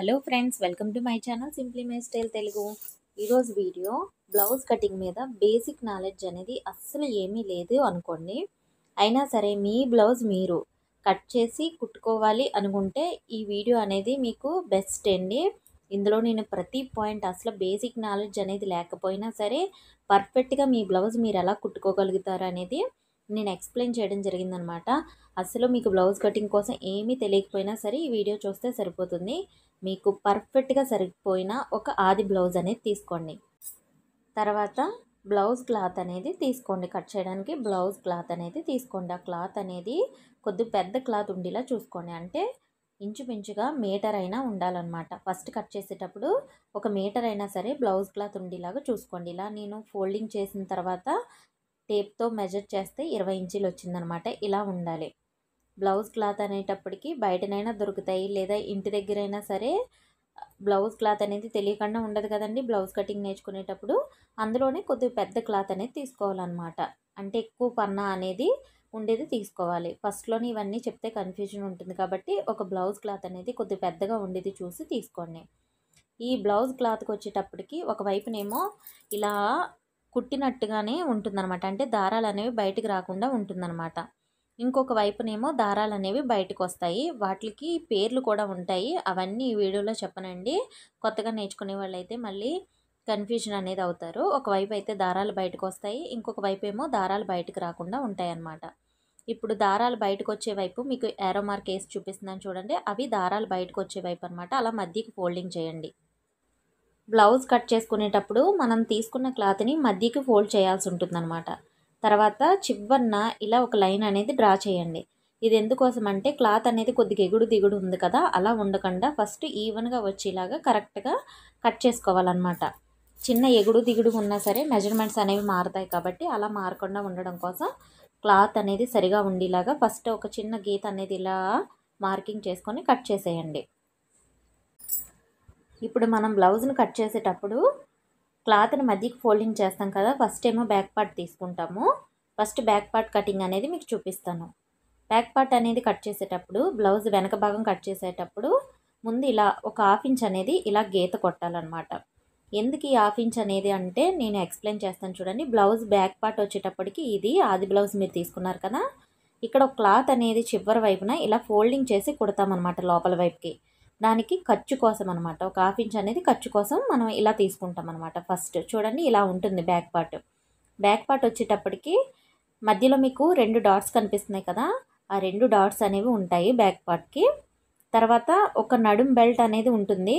hello friends welcome to my channel simply my style Telugu ఈరోజు video blouse cutting మీద basic knowledge అనేది అస్సలు ఏమీ లేదు అనుకోండి అయినా సరే మీ బ్లౌజ్ మీరు కట్ చేసి కుట్టుకోవాలి అనుకుంటే ఈ వీడియో అనేది మీకు బెస్ట్ అండి ఇందులో నేను ప్రతి పాయింట్ అసలు బేసిక్ నాలెడ్జ్ అనేది లేకపోయినా సరే పర్ఫెక్ట్గా మీ బ్లౌజ్ మీరు ఎలా కుట్టుకోగలుగుతారు అనేది నేను ఎక్స్ప్లెయిన్ చేయడం జరిగిందనమాట అసలు మీకు బ్లౌజ్ కటింగ్ కోసం ఏమీ తెలియకపోయినా సరే ఈ వీడియో చూస్తే సరిపోతుంది మీకు పర్ఫెక్ట్గా సరిపోయిన ఒక ఆది బ్లౌజ్ అనేది తీసుకోండి తర్వాత బ్లౌజ్ క్లాత్ అనేది తీసుకోండి కట్ చేయడానికి బ్లౌజ్ క్లాత్ అనేది తీసుకోండి ఆ క్లాత్ అనేది కొద్ది పెద్ద క్లాత్ ఉండేలా చూసుకోండి అంటే ఇంచుమించుగా మీటర్ అయినా ఉండాలన్నమాట ఫస్ట్ కట్ చేసేటప్పుడు ఒక మీటర్ అయినా సరే బ్లౌజ్ క్లాత్ ఉండేలాగా చూసుకోండి ఇలా నేను ఫోల్డింగ్ చేసిన తర్వాత టేప్తో మెజర్ చేస్తే ఇరవై ఇంచీలు వచ్చిందనమాట ఇలా ఉండాలి బ్లౌజ్ క్లాత్ అనేటప్పటికి బయటనైనా దొరుకుతాయి లేదా ఇంటి దగ్గరైనా సరే బ్లౌజ్ క్లాత్ అనేది తెలియకుండా ఉండదు కదండి బ్లౌజ్ కటింగ్ నేర్చుకునేటప్పుడు అందులోనే కొద్దిగా పెద్ద క్లాత్ అనేది తీసుకోవాలన్నమాట అంటే ఎక్కువ పన్నా అనేది ఉండేది తీసుకోవాలి ఫస్ట్లోనే ఇవన్నీ చెప్తే కన్ఫ్యూజన్ ఉంటుంది కాబట్టి ఒక బ్లౌజ్ క్లాత్ అనేది కొద్దిగా పెద్దగా ఉండేది చూసి తీసుకోండి ఈ బ్లౌజ్ క్లాత్కి వచ్చేటప్పటికి ఒకవైపునేమో ఇలా కుట్టినట్టుగానే ఉంటుందన్నమాట అంటే దారాలు అనేవి బయటకు రాకుండా ఉంటుందన్నమాట ఇంకొక వైపునేమో దారాలు అనేవి బయటకు వస్తాయి వాటికి పేర్లు కూడా ఉంటాయి అవన్నీ ఈ వీడియోలో చెప్పనండి కొత్తగా నేర్చుకునే వాళ్ళైతే మళ్ళీ కన్ఫ్యూజన్ అనేది అవుతారు ఒకవైపు అయితే దారాలు బయటకు వస్తాయి ఇంకొక వైపు ఏమో దారాలు బయటకు రాకుండా ఉంటాయి అన్నమాట ఇప్పుడు దారాలు బయటకు వచ్చే వైపు మీకు ఏరోమార్క్ మార్క్ వేసి చూపిస్తుందని చూడండి అవి దారాలు బయటకు వచ్చే వైపు అనమాట అలా మధ్యకి ఫోల్డింగ్ చేయండి బ్లౌజ్ కట్ చేసుకునేటప్పుడు మనం తీసుకున్న క్లాత్ని మధ్యకి ఫోల్డ్ చేయాల్సి ఉంటుందన్నమాట తర్వాత చివరిన ఇలా ఒక లైన్ అనేది డ్రా చేయండి ఇది ఎందుకోసం అంటే క్లాత్ అనేది కొద్దిగా ఎగుడు దిగుడు ఉంది కదా అలా ఉండకుండా ఫస్ట్ ఈవెన్గా వచ్చేలాగా కరెక్ట్గా కట్ చేసుకోవాలన్నమాట చిన్న ఎగుడు దిగుడు ఉన్నా సరే మెజర్మెంట్స్ అనేవి మారుతాయి కాబట్టి అలా మారకుండా ఉండడం కోసం క్లాత్ అనేది సరిగా ఉండేలాగా ఫస్ట్ ఒక చిన్న గీత అనేది ఇలా మార్కింగ్ చేసుకొని కట్ చేసేయండి ఇప్పుడు మనం బ్లౌజ్ను కట్ చేసేటప్పుడు క్లాత్ని మధ్యకి ఫోల్డింగ్ చేస్తాం కదా ఫస్ట్ ఏమో బ్యాక్ పార్ట్ తీసుకుంటాము ఫస్ట్ బ్యాక్ పార్ట్ కటింగ్ అనేది మీకు చూపిస్తాను బ్యాక్ పార్ట్ అనేది కట్ చేసేటప్పుడు బ్లౌజ్ వెనక భాగం కట్ చేసేటప్పుడు ముందు ఇలా ఒక హాఫ్ ఇంచ్ అనేది ఇలా గీత కొట్టాలన్నమాట ఎందుకు ఈ హాఫ్ ఇంచ్ అనేది అంటే నేను ఎక్స్ప్లెయిన్ చేస్తాను చూడండి బ్లౌజ్ బ్యాక్ పార్ట్ వచ్చేటప్పటికి ఇది ఆది బ్లౌజ్ మీరు తీసుకున్నారు కదా ఇక్కడ క్లాత్ అనేది చివరి వైపున ఇలా ఫోల్డింగ్ చేసి కుడతామన్నమాట లోపల వైపుకి దానికి ఖర్చు కోసం అనమాట ఒక హాఫ్ ఇంచ్ అనేది ఖర్చు కోసం మనం ఇలా తీసుకుంటాం అనమాట ఫస్ట్ చూడండి ఇలా ఉంటుంది బ్యాక్ పార్ట్ బ్యాక్ పార్ట్ వచ్చేటప్పటికి మధ్యలో మీకు రెండు డాట్స్ కనిపిస్తున్నాయి కదా ఆ రెండు డాట్స్ అనేవి ఉంటాయి బ్యాక్ పార్ట్కి తర్వాత ఒక నడుం బెల్ట్ అనేది ఉంటుంది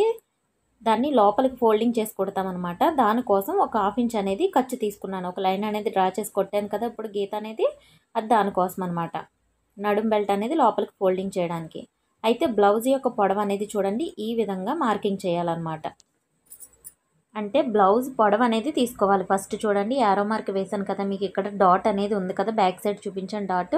దాన్ని లోపలికి ఫోల్డింగ్ చేసి అనమాట దానికోసం ఒక హాఫ్ ఇంచ్ అనేది ఖర్చు తీసుకున్నాను ఒక లైన్ అనేది డ్రా చేసి కొట్టాను కదా ఇప్పుడు గీత అనేది అది దానికోసం అనమాట నడుం బెల్ట్ అనేది లోపలికి ఫోల్డింగ్ చేయడానికి అయితే బ్లౌజ్ యొక్క పొడవు అనేది చూడండి ఈ విధంగా మార్కింగ్ చేయాలన్నమాట అంటే బ్లౌజ్ పొడవు అనేది తీసుకోవాలి ఫస్ట్ చూడండి యారో మార్క్ వేసాను కదా మీకు ఇక్కడ డాట్ అనేది ఉంది కదా బ్యాక్ సైడ్ చూపించాను డాట్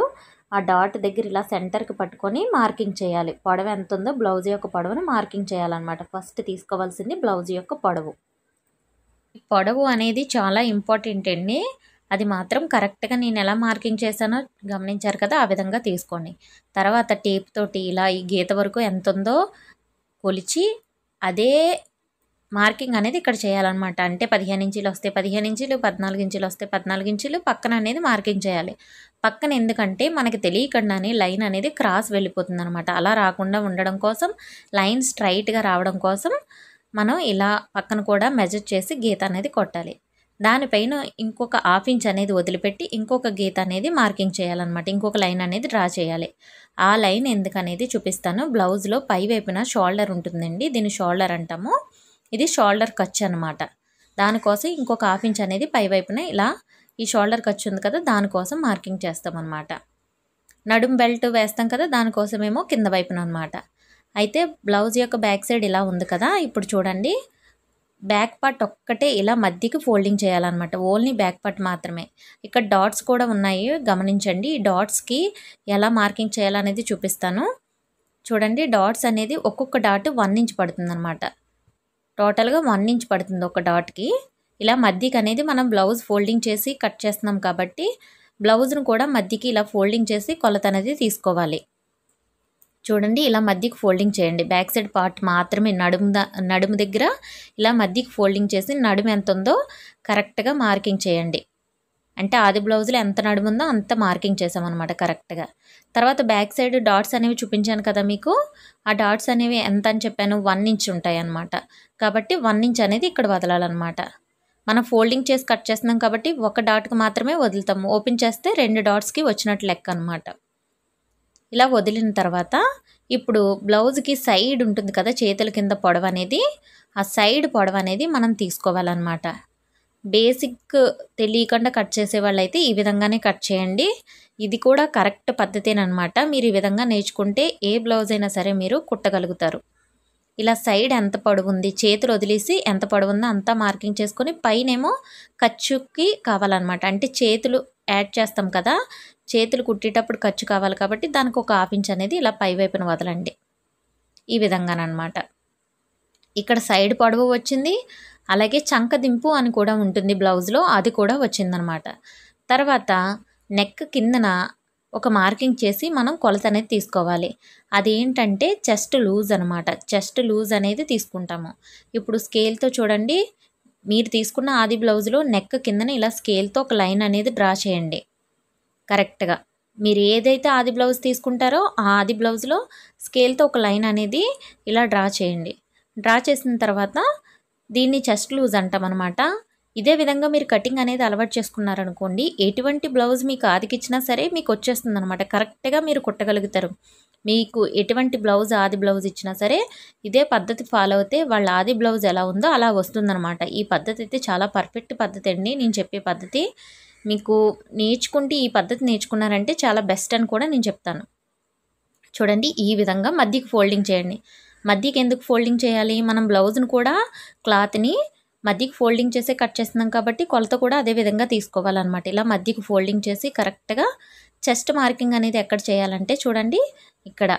ఆ డాట్ దగ్గర ఇలా సెంటర్కి పట్టుకొని మార్కింగ్ చేయాలి పొడవు ఎంత ఉందో బ్లౌజ్ యొక్క పొడవును మార్కింగ్ చేయాలన్నమాట ఫస్ట్ తీసుకోవాల్సింది బ్లౌజ్ యొక్క పొడవు పొడవు అనేది చాలా ఇంపార్టెంట్ అండి అది మాత్రం కరెక్ట్గా నేను ఎలా మార్కింగ్ చేశానో గమనించారు కదా ఆ విధంగా తీసుకోండి తర్వాత టేప్ తోటి ఇలా ఈ గీత వరకు ఎంత ఉందో కొలిచి అదే మార్కింగ్ అనేది ఇక్కడ చేయాలన్నమాట అంటే పదిహేను ఇంచులు వస్తే పదిహేను ఇంచులు పద్నాలుగు ఇంచులు వస్తే పద్నాలుగు ఇంచీలు పక్కన అనేది మార్కింగ్ చేయాలి పక్కన ఎందుకంటే మనకి తెలియకుండానే లైన్ అనేది క్రాస్ వెళ్ళిపోతుంది అనమాట అలా రాకుండా ఉండడం కోసం లైన్ స్ట్రైట్గా రావడం కోసం మనం ఇలా పక్కన కూడా మెజర్ చేసి గీత అనేది కొట్టాలి దానిపైన ఇంకొక హాఫ్ ఇంచ్ అనేది వదిలిపెట్టి ఇంకొక గీత అనేది మార్కింగ్ చేయాలన్నమాట ఇంకొక లైన్ అనేది డ్రా చేయాలి ఆ లైన్ ఎందుకనేది చూపిస్తాను బ్లౌజ్లో పై వైపున షోల్డర్ ఉంటుందండి దీని షోల్డర్ అంటాము ఇది షోల్డర్ కచ్ అనమాట దానికోసం ఇంకొక హాఫ్ ఇంచ్ అనేది పై వైపున ఇలా ఈ షోల్డర్ ఖర్చు ఉంది కదా దానికోసం మార్కింగ్ చేస్తాం అనమాట నడుం బెల్ట్ వేస్తాం కదా దానికోసమేమో కింద వైపున అనమాట అయితే బ్లౌజ్ యొక్క బ్యాక్ సైడ్ ఇలా ఉంది కదా ఇప్పుడు చూడండి బ్యాక్ పార్ట్ ఒక్కటే ఇలా మధ్యకి ఫోల్డింగ్ చేయాలన్నమాట ఓన్లీ బ్యాక్ పార్ట్ మాత్రమే ఇక్కడ డాట్స్ కూడా ఉన్నాయి గమనించండి ఈ డాట్స్కి ఎలా మార్కింగ్ చేయాలనేది చూపిస్తాను చూడండి డాట్స్ అనేది ఒక్కొక్క డాట్ వన్ ఇంచ్ పడుతుంది అనమాట టోటల్గా వన్ ఇంచ్ పడుతుంది ఒక డాట్కి ఇలా మధ్యకి అనేది మనం బ్లౌజ్ ఫోల్డింగ్ చేసి కట్ చేస్తున్నాం కాబట్టి బ్లౌజ్ను కూడా మధ్యకి ఇలా ఫోల్డింగ్ చేసి కొలత అనేది తీసుకోవాలి చూడండి ఇలా మధ్యకి ఫోల్డింగ్ చేయండి బ్యాక్ సైడ్ పార్ట్ మాత్రమే నడుము నడుము దగ్గర ఇలా మధ్యకి ఫోల్డింగ్ చేసి నడుము ఎంత ఉందో కరెక్ట్గా మార్కింగ్ చేయండి అంటే ఆది బ్లౌజ్లో ఎంత నడుము ఉందో అంత మార్కింగ్ చేసామన్నమాట కరెక్ట్గా తర్వాత బ్యాక్ సైడ్ డాట్స్ అనేవి చూపించాను కదా మీకు ఆ డాట్స్ అనేవి ఎంత అని చెప్పాను వన్ ఇంచ్ ఉంటాయి అన్నమాట కాబట్టి వన్ ఇంచ్ అనేది ఇక్కడ వదలాలన్నమాట మనం ఫోల్డింగ్ చేసి కట్ చేస్తున్నాం కాబట్టి ఒక డాట్కి మాత్రమే వదులుతాము ఓపెన్ చేస్తే రెండు డాట్స్కి వచ్చినట్టు లెక్క అనమాట ఇలా వదిలిన తర్వాత ఇప్పుడు బ్లౌజ్కి సైడ్ ఉంటుంది కదా చేతుల కింద పొడవ అనేది ఆ సైడ్ పొడవ అనేది మనం తీసుకోవాలన్నమాట బేసిక్ తెలియకుండా కట్ చేసే వాళ్ళైతే ఈ విధంగానే కట్ చేయండి ఇది కూడా కరెక్ట్ పద్ధతేనమాట మీరు ఈ విధంగా నేర్చుకుంటే ఏ బ్లౌజ్ అయినా సరే మీరు కుట్టగలుగుతారు ఇలా సైడ్ ఎంత పొడవు ఉంది చేతులు వదిలేసి ఎంత పొడవు ఉందో అంతా మార్కింగ్ చేసుకొని పైనేమో ఖర్చుకి కావాలన్నమాట అంటే చేతులు యాడ్ చేస్తాం కదా చేతులు కుట్టేటప్పుడు ఖర్చు కావాలి కాబట్టి దానికి ఒక హాఫ్ ఇంచ్ అనేది ఇలా పై వైపున వదలండి ఈ విధంగానమాట ఇక్కడ సైడ్ పొడవు వచ్చింది అలాగే చంక దింపు అని కూడా ఉంటుంది బ్లౌజ్లో అది కూడా వచ్చిందనమాట తర్వాత నెక్ కిందన ఒక మార్కింగ్ చేసి మనం కొలత అనేది తీసుకోవాలి అదేంటంటే చెస్ట్ లూజ్ అనమాట చెస్ట్ లూజ్ అనేది తీసుకుంటాము ఇప్పుడు స్కేల్తో చూడండి మీరు తీసుకున్న ఆది బ్లౌజ్లో నెక్ కిందన ఇలా స్కేల్తో ఒక లైన్ అనేది డ్రా చేయండి కరెక్ట్గా మీరు ఏదైతే ఆది బ్లౌజ్ తీసుకుంటారో ఆ ఆది బ్లౌజ్లో స్కేల్తో ఒక లైన్ అనేది ఇలా డ్రా చేయండి డ్రా చేసిన తర్వాత దీన్ని చెస్ట్ లూజ్ అంటామన్నమాట ఇదే విధంగా మీరు కటింగ్ అనేది అలవాటు చేసుకున్నారనుకోండి ఎటువంటి బ్లౌజ్ మీకు ఆదికిచ్చినా సరే మీకు వచ్చేస్తుంది అనమాట కరెక్ట్గా మీరు కుట్టగలుగుతారు మీకు ఎటువంటి బ్లౌజ్ ఆది బ్లౌజ్ ఇచ్చినా సరే ఇదే పద్ధతి ఫాలో అయితే వాళ్ళ ఆది బ్లౌజ్ ఎలా ఉందో అలా వస్తుందనమాట ఈ పద్ధతి అయితే చాలా పర్ఫెక్ట్ పద్ధతి అండి నేను చెప్పే పద్ధతి మీకు నేర్చుకుంటే ఈ పద్ధతి నేర్చుకున్నారంటే చాలా బెస్ట్ అని కూడా నేను చెప్తాను చూడండి ఈ విధంగా మధ్యకి ఫోల్డింగ్ చేయండి మధ్యకి ఎందుకు ఫోల్డింగ్ చేయాలి మనం బ్లౌజ్ను కూడా క్లాత్ని మధ్యకి ఫోల్డింగ్ చేసే కట్ చేస్తున్నాం కాబట్టి కొలత కూడా అదే విధంగా తీసుకోవాలన్నమాట ఇలా మధ్యకి ఫోల్డింగ్ చేసి కరెక్ట్గా చెస్ట్ మార్కింగ్ అనేది ఎక్కడ చేయాలంటే చూడండి ఇక్కడ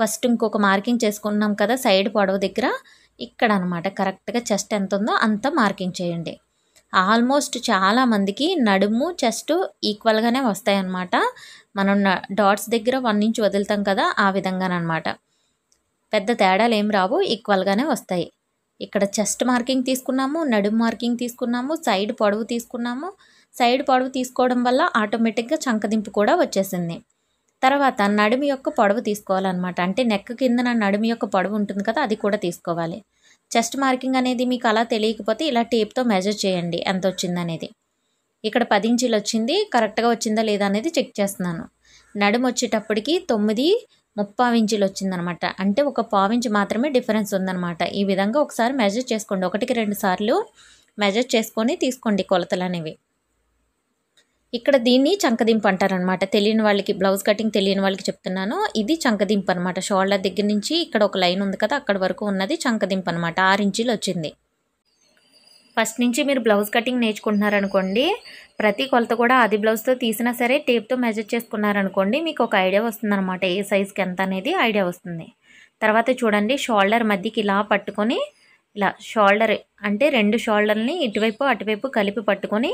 ఫస్ట్ ఇంకొక మార్కింగ్ చేసుకున్నాం కదా సైడ్ పొడవు దగ్గర ఇక్కడ అనమాట కరెక్ట్గా చెస్ట్ ఎంత ఉందో అంత మార్కింగ్ చేయండి ఆల్మోస్ట్ చాలామందికి నడుము చెస్ట్ ఈక్వల్గానే వస్తాయన్నమాట మనం డాట్స్ దగ్గర వన్ ఇంచ్ వదులుతాం కదా ఆ విధంగానమాట పెద్ద తేడాలు ఏం రావు ఈక్వల్గానే వస్తాయి ఇక్కడ చెస్ట్ మార్కింగ్ తీసుకున్నాము నడుము మార్కింగ్ తీసుకున్నాము సైడ్ పొడవు తీసుకున్నాము సైడ్ పొడవు తీసుకోవడం వల్ల ఆటోమేటిక్గా చంకదింపు కూడా వచ్చేసింది తర్వాత నడుము యొక్క పొడవు తీసుకోవాలన్నమాట అంటే నెక్క కింద నడుము యొక్క పొడవు ఉంటుంది కదా అది కూడా తీసుకోవాలి చెస్ట్ మార్కింగ్ అనేది మీకు అలా తెలియకపోతే ఇలా టేప్తో మెజర్ చేయండి ఎంత వచ్చిందనేది ఇక్కడ పది ఇంచీలు వచ్చింది కరెక్ట్గా వచ్చిందా లేదా అనేది చెక్ చేస్తున్నాను నడుము వచ్చేటప్పటికి తొమ్మిది ముప్పావు ఇంచులు వచ్చిందనమాట అంటే ఒక పావించి మాత్రమే డిఫరెన్స్ ఉందనమాట ఈ విధంగా ఒకసారి మెజర్ చేసుకోండి ఒకటికి రెండు సార్లు మెజర్ చేసుకొని తీసుకోండి కొలతలు అనేవి ఇక్కడ దీన్ని చంకదింపు అంటారనమాట తెలియని వాళ్ళకి బ్లౌజ్ కటింగ్ తెలియని వాళ్ళకి చెప్తున్నాను ఇది చంకదింపు అనమాట షోల్డర్ దగ్గర నుంచి ఇక్కడ ఒక లైన్ ఉంది కదా అక్కడ వరకు ఉన్నది చంకదింపు అనమాట ఆరు ఇంచీలు వచ్చింది ఫస్ట్ నుంచి మీరు బ్లౌజ్ కటింగ్ నేర్చుకుంటున్నారనుకోండి ప్రతి కొలత కూడా అది బ్లౌజ్తో తీసినా సరే టేప్తో మెజర్ చేసుకున్నారనుకోండి మీకు ఒక ఐడియా వస్తుంది అనమాట ఏ సైజ్కి ఎంత అనేది ఐడియా వస్తుంది తర్వాత చూడండి షోల్డర్ మధ్యకి ఇలా పట్టుకొని ఇలా షోల్డర్ అంటే రెండు షోల్డర్ని ఇటువైపు అటువైపు కలిపి పట్టుకొని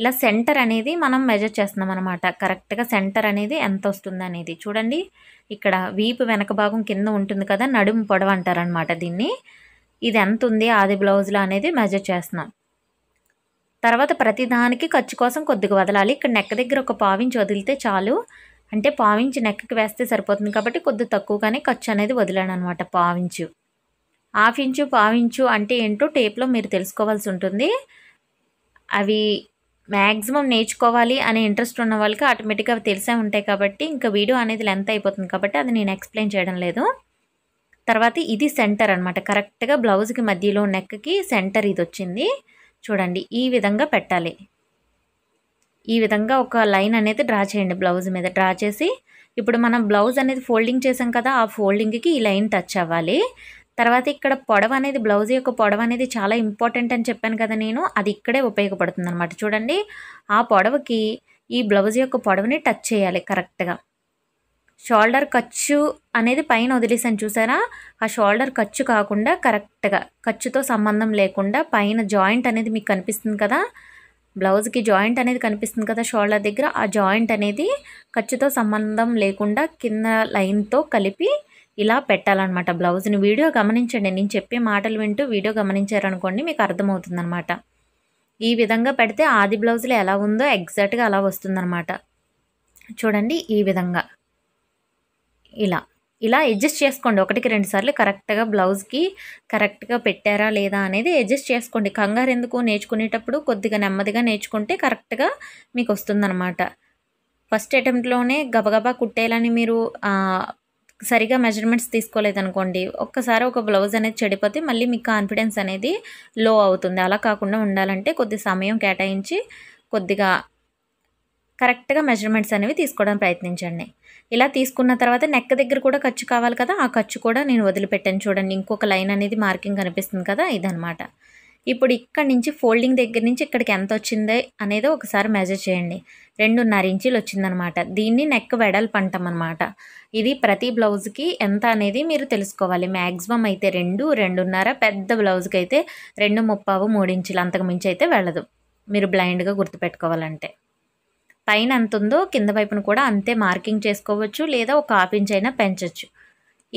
ఇలా సెంటర్ అనేది మనం మెజర్ చేస్తున్నాం అనమాట కరెక్ట్గా సెంటర్ అనేది ఎంత వస్తుంది అనేది చూడండి ఇక్కడ వీపు వెనక భాగం కింద ఉంటుంది కదా నడుము పొడవ అంటారనమాట దీన్ని ఇది ఎంత ఉంది ఆది బ్లౌజ్లో అనేది మెజర్ చేస్తున్నాం తర్వాత ప్రతి దానికి ఖర్చు కోసం కొద్దిగా వదలాలి ఇక్కడ నెక్క దగ్గర ఒక పావించి వదిలితే చాలు అంటే పావించి నెక్కకి వేస్తే సరిపోతుంది కాబట్టి కొద్ది తక్కువగానే ఖర్చు అనేది వదిలాను అనమాట పావించు హాఫ్ ఇంచు పావించు అంటే ఏంటో టేప్లో మీరు తెలుసుకోవాల్సి ఉంటుంది అవి మ్యాక్సిమం నేర్చుకోవాలి అనే ఇంట్రెస్ట్ ఉన్న వాళ్ళకి ఆటోమేటిక్గా తెలిసే ఉంటాయి కాబట్టి ఇంకా వీడియో అనేది లెంత్ అయిపోతుంది కాబట్టి అది నేను ఎక్స్ప్లెయిన్ చేయడం లేదు తర్వాత ఇది సెంటర్ అనమాట కరెక్ట్గా బ్లౌజ్కి మధ్యలో నెక్కి సెంటర్ ఇది వచ్చింది చూడండి ఈ విధంగా పెట్టాలి ఈ విధంగా ఒక లైన్ అనేది డ్రా చేయండి బ్లౌజ్ మీద డ్రా చేసి ఇప్పుడు మనం బ్లౌజ్ అనేది ఫోల్డింగ్ చేసాం కదా ఆ ఫోల్డింగ్కి ఈ లైన్ టచ్ అవ్వాలి తర్వాత ఇక్కడ పొడవు అనేది బ్లౌజ్ యొక్క పొడవ అనేది చాలా ఇంపార్టెంట్ అని చెప్పాను కదా నేను అది ఇక్కడే ఉపయోగపడుతుంది అనమాట చూడండి ఆ పొడవకి ఈ బ్లౌజ్ యొక్క పొడవని టచ్ చేయాలి కరెక్ట్గా షోల్డర్ ఖర్చు అనేది పైన వదిలేసాను చూసారా ఆ షోల్డర్ ఖర్చు కాకుండా కరెక్ట్గా ఖర్చుతో సంబంధం లేకుండా పైన జాయింట్ అనేది మీకు కనిపిస్తుంది కదా బ్లౌజ్కి జాయింట్ అనేది కనిపిస్తుంది కదా షోల్డర్ దగ్గర ఆ జాయింట్ అనేది ఖర్చుతో సంబంధం లేకుండా కింద లైన్తో కలిపి ఇలా పెట్టాలన్నమాట బ్లౌజ్ని వీడియో గమనించండి నేను చెప్పే మాటలు వింటూ వీడియో గమనించారనుకోండి మీకు అర్థమవుతుందనమాట ఈ విధంగా పెడితే ఆది బ్లౌజ్లో ఎలా ఉందో ఎగ్జాక్ట్గా అలా వస్తుందనమాట చూడండి ఈ విధంగా ఇలా ఇలా అడ్జస్ట్ చేసుకోండి ఒకటికి రెండు సార్లు కరెక్ట్గా బ్లౌజ్కి కరెక్ట్గా పెట్టారా లేదా అనేది అడ్జస్ట్ చేసుకోండి కంగారు ఎందుకు నేర్చుకునేటప్పుడు కొద్దిగా నెమ్మదిగా నేర్చుకుంటే కరెక్ట్గా మీకు వస్తుందనమాట ఫస్ట్ అటెంప్ట్లోనే గబగబా కుట్టేయాలని మీరు సరిగా మెజర్మెంట్స్ తీసుకోలేదనుకోండి ఒక్కసారి ఒక బ్లౌజ్ అనేది చెడిపోతే మళ్ళీ మీకు కాన్ఫిడెన్స్ అనేది లో అవుతుంది అలా కాకుండా ఉండాలంటే కొద్ది సమయం కేటాయించి కొద్దిగా కరెక్ట్గా మెజర్మెంట్స్ అనేవి తీసుకోవడానికి ప్రయత్నించండి ఇలా తీసుకున్న తర్వాత నెక్ దగ్గర కూడా ఖర్చు కావాలి కదా ఆ ఖర్చు కూడా నేను వదిలిపెట్టాను చూడండి ఇంకొక లైన్ అనేది మార్కింగ్ కనిపిస్తుంది కదా ఇదనమాట ఇప్పుడు ఇక్కడి నుంచి ఫోల్డింగ్ దగ్గర నుంచి ఇక్కడికి ఎంత వచ్చింది అనేది ఒకసారి మెజర్ చేయండి రెండున్నర ఇంచీలు వచ్చిందనమాట దీన్ని నెక్ వెడల్ అంటాం అనమాట ఇది ప్రతి బ్లౌజ్కి ఎంత అనేది మీరు తెలుసుకోవాలి మ్యాక్సిమం అయితే రెండు రెండున్నర పెద్ద బ్లౌజ్కి అయితే రెండు ముప్పావు మూడించులు అంతకుమించి అయితే వెళ్ళదు మీరు బ్లైండ్గా గుర్తుపెట్టుకోవాలంటే పైన ఎంత ఉందో కింద వైపును కూడా అంతే మార్కింగ్ చేసుకోవచ్చు లేదా ఒక హాఫ్ ఇంచ్ అయినా పెంచవచ్చు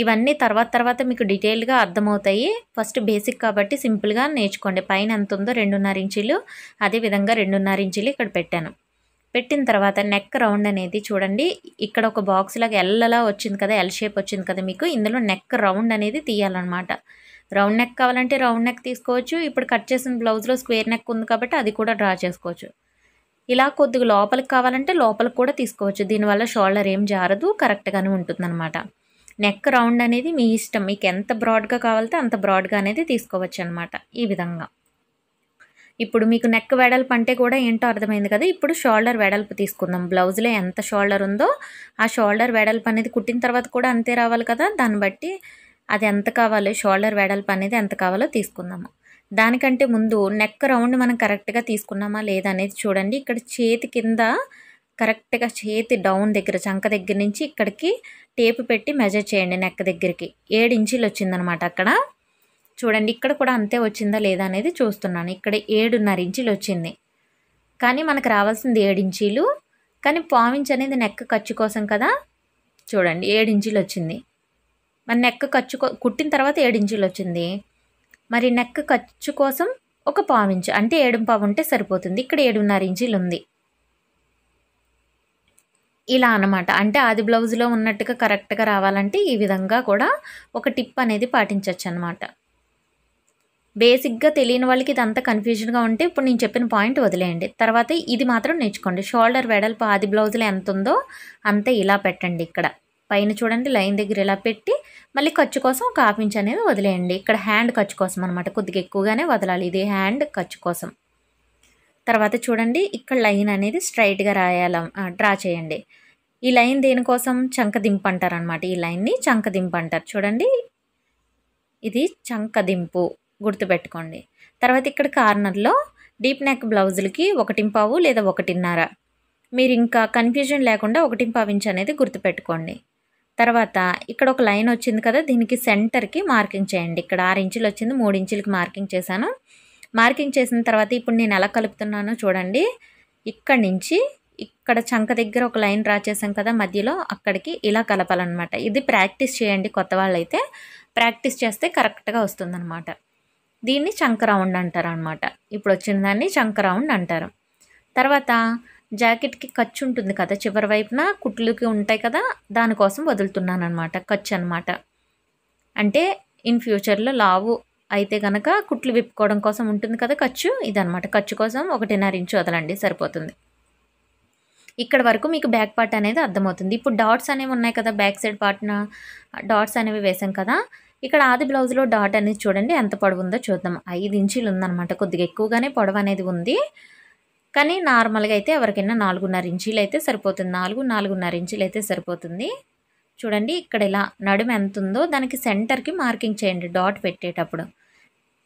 ఇవన్నీ తర్వాత తర్వాత మీకు డీటెయిల్గా అర్థమవుతాయి ఫస్ట్ బేసిక్ కాబట్టి సింపుల్గా నేర్చుకోండి పైన ఎంత ఉందో రెండున్నర ఇంచులు అదేవిధంగా రెండున్నర ఇంచులు ఇక్కడ పెట్టాను పెట్టిన తర్వాత నెక్ రౌండ్ అనేది చూడండి ఇక్కడ ఒక బాక్స్ లాగా ఎల్లలా వచ్చింది కదా ఎల్ షేప్ వచ్చింది కదా మీకు ఇందులో నెక్ రౌండ్ అనేది తీయాలన్నమాట రౌండ్ నెక్ కావాలంటే రౌండ్ నెక్ తీసుకోవచ్చు ఇప్పుడు కట్ చేసిన బ్లౌజ్లో స్క్వేర్ నెక్ ఉంది కాబట్టి అది కూడా డ్రా చేసుకోవచ్చు ఇలా కొద్దిగా లోపలికి కావాలంటే లోపలికి కూడా తీసుకోవచ్చు దీనివల్ల షోల్డర్ ఏం జారదు కరెక్ట్గానే ఉంటుందన్నమాట నెక్ రౌండ్ అనేది మీ ఇష్టం మీకు ఎంత బ్రాడ్గా కావాలంటే అంత బ్రాడ్గా అనేది తీసుకోవచ్చు అనమాట ఈ విధంగా ఇప్పుడు మీకు నెక్ వెడల్పు అంటే కూడా ఏంటో అర్థమైంది కదా ఇప్పుడు షోల్డర్ వెడల్పు తీసుకుందాం బ్లౌజ్లో ఎంత షోల్డర్ ఉందో ఆ షోల్డర్ వెడల్పు అనేది కుట్టిన తర్వాత కూడా అంతే రావాలి కదా దాన్ని బట్టి అది ఎంత కావాలి షోల్డర్ వెడల్పు అనేది ఎంత కావాలో తీసుకుందాము దానికంటే ముందు నెక్ రౌండ్ మనం కరెక్ట్గా తీసుకున్నామా లేదా అనేది చూడండి ఇక్కడ చేతి కింద కరెక్ట్గా చేతి డౌన్ దగ్గర చంక దగ్గర నుంచి ఇక్కడికి టేపు పెట్టి మెజర్ చేయండి నెక్ దగ్గరికి ఏడు ఇంచీలు వచ్చిందనమాట అక్కడ చూడండి ఇక్కడ కూడా అంతే వచ్చిందా లేదా అనేది చూస్తున్నాను ఇక్కడ ఏడున్నర ఇంచులు వచ్చింది కానీ మనకు రావాల్సింది ఏడించీలు కానీ పావించ్ అనేది నెక్క ఖర్చు కోసం కదా చూడండి ఏడించీలు వచ్చింది మరి నెక్క ఖర్చు కుట్టిన తర్వాత ఏడించీలు వచ్చింది మరి నెక్క ఖర్చు కోసం ఒక పావించ్ అంటే ఏడు పావు ఉంటే సరిపోతుంది ఇక్కడ ఏడున్నర ఇంచీలు ఉంది ఇలా అనమాట అంటే ఆది బ్లౌజ్లో ఉన్నట్టుగా కరెక్ట్గా రావాలంటే ఈ విధంగా కూడా ఒక టిప్ అనేది పాటించవచ్చు అనమాట బేసిక్గా తెలియని వాళ్ళకి ఇదంతా కన్ఫ్యూజన్గా ఉంటే ఇప్పుడు నేను చెప్పిన పాయింట్ వదిలేయండి తర్వాత ఇది మాత్రం నేర్చుకోండి షోల్డర్ వెడల్పు ఆది బ్లౌజులు ఎంత ఉందో అంతే ఇలా పెట్టండి ఇక్కడ పైన చూడండి లైన్ దగ్గర ఇలా పెట్టి మళ్ళీ ఖర్చు కోసం ఒక హాఫ్ ఇంచ్ అనేది వదిలేయండి ఇక్కడ హ్యాండ్ ఖర్చు కోసం అనమాట కొద్దిగా ఎక్కువగానే వదలాలి ఇది హ్యాండ్ ఖర్చు కోసం తర్వాత చూడండి ఇక్కడ లైన్ అనేది స్ట్రైట్గా రాయాల డ్రా చేయండి ఈ లైన్ దేనికోసం చంక దింపు అంటారు అనమాట ఈ లైన్ని చంక దింపు అంటారు చూడండి ఇది చంక దింపు గుర్తుపెట్టుకోండి తర్వాత ఇక్కడ కార్నర్లో డీప్ నెక్ బ్లౌజులకి ఒకటింపావు లేదా ఒకటిన్నర మీరు ఇంకా కన్ఫ్యూజన్ లేకుండా ఒకటింపావు ఇంచు అనేది గుర్తుపెట్టుకోండి తర్వాత ఇక్కడ ఒక లైన్ వచ్చింది కదా దీనికి సెంటర్కి మార్కింగ్ చేయండి ఇక్కడ ఆరు ఇంచులు వచ్చింది మూడు ఇంచులకి మార్కింగ్ చేశాను మార్కింగ్ చేసిన తర్వాత ఇప్పుడు నేను ఎలా కలుపుతున్నానో చూడండి ఇక్కడి నుంచి ఇక్కడ చంక దగ్గర ఒక లైన్ డ్రా చేసాం కదా మధ్యలో అక్కడికి ఇలా కలపాలన్నమాట ఇది ప్రాక్టీస్ చేయండి కొత్త అయితే ప్రాక్టీస్ చేస్తే కరెక్ట్గా వస్తుందన్నమాట దీన్ని చంకరౌండ్ అంటారు అనమాట ఇప్పుడు వచ్చిన దాన్ని చంకరౌండ్ అంటారు తర్వాత జాకెట్కి ఖర్చు ఉంటుంది కదా చివరి వైపున కుట్లుకి ఉంటాయి కదా దానికోసం వదులుతున్నాను అనమాట ఖర్చు అనమాట అంటే ఇన్ ఫ్యూచర్లో లావు అయితే కనుక కుట్లు విప్పుకోవడం కోసం ఉంటుంది కదా ఖర్చు ఇదనమాట ఖర్చు కోసం ఒకటిన్నర ఇంచు వదలండి సరిపోతుంది ఇక్కడ వరకు మీకు బ్యాక్ పార్ట్ అనేది అర్థమవుతుంది ఇప్పుడు డాట్స్ అనేవి ఉన్నాయి కదా బ్యాక్ సైడ్ పార్ట్న డాట్స్ అనేవి వేసాం కదా ఇక్కడ ఆది బ్లౌజ్లో డాట్ అనేది చూడండి ఎంత పొడవు ఉందో చూద్దాం ఐదు ఇంచీలు ఉందనమాట కొద్దిగా ఎక్కువగానే పొడవు అనేది ఉంది కానీ నార్మల్గా అయితే ఎవరికైనా నాలుగున్నర ఇంచీలు అయితే సరిపోతుంది నాలుగు నాలుగున్నర ఇంచీలు అయితే సరిపోతుంది చూడండి ఇక్కడ ఇలా నడుము ఎంత ఉందో దానికి సెంటర్కి మార్కింగ్ చేయండి డాట్ పెట్టేటప్పుడు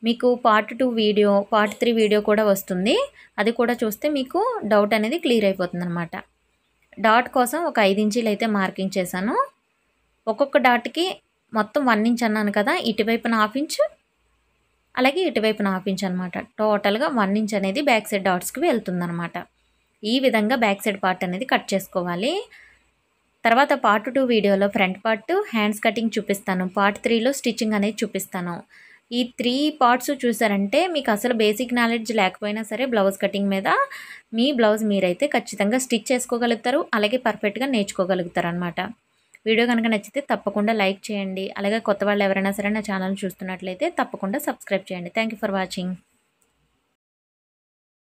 మీకు part two video part three video కూడా వస్తుంది అది కూడా చూస్తే మీకు డౌట్ అనేది క్లియర్ అయిపోతుంది అనమాట డాట్ కోసం ఒక ఐదు ఇంచీలు అయితే మార్కింగ్ చేశాను ఒక్కొక్క డాట్కి మొత్తం వన్ ఇంచ్ అన్నాను కదా ఇటువైపున హాఫ్ ఇంచ్ అలాగే ఇటువైపున హాఫ్ ఇంచ్ అనమాట టోటల్గా వన్ ఇంచ్ అనేది బ్యాక్ సైడ్ డాట్స్కి వెళ్తుందనమాట ఈ విధంగా బ్యాక్ సైడ్ పార్ట్ అనేది కట్ చేసుకోవాలి తర్వాత పార్ట్ టూ వీడియోలో ఫ్రంట్ పార్ట్ హ్యాండ్స్ కటింగ్ చూపిస్తాను పార్ట్ త్రీలో స్టిచ్చింగ్ అనేది చూపిస్తాను ఈ త్రీ పార్ట్స్ చూసారంటే మీకు అసలు బేసిక్ నాలెడ్జ్ లేకపోయినా సరే బ్లౌజ్ కటింగ్ మీద మీ బ్లౌజ్ మీరైతే ఖచ్చితంగా స్టిచ్ చేసుకోగలుగుతారు అలాగే పర్ఫెక్ట్గా నేర్చుకోగలుగుతారు అనమాట వీడియో కనుక నచ్చితే తప్పకుండా లైక్ చేయండి అలాగే కొత్త వాళ్ళు ఎవరైనా సరే నా ఛానల్ చూస్తున్నట్లయితే తప్పకుండా సబ్స్క్రైబ్ చేయండి థ్యాంక్ ఫర్ వాచింగ్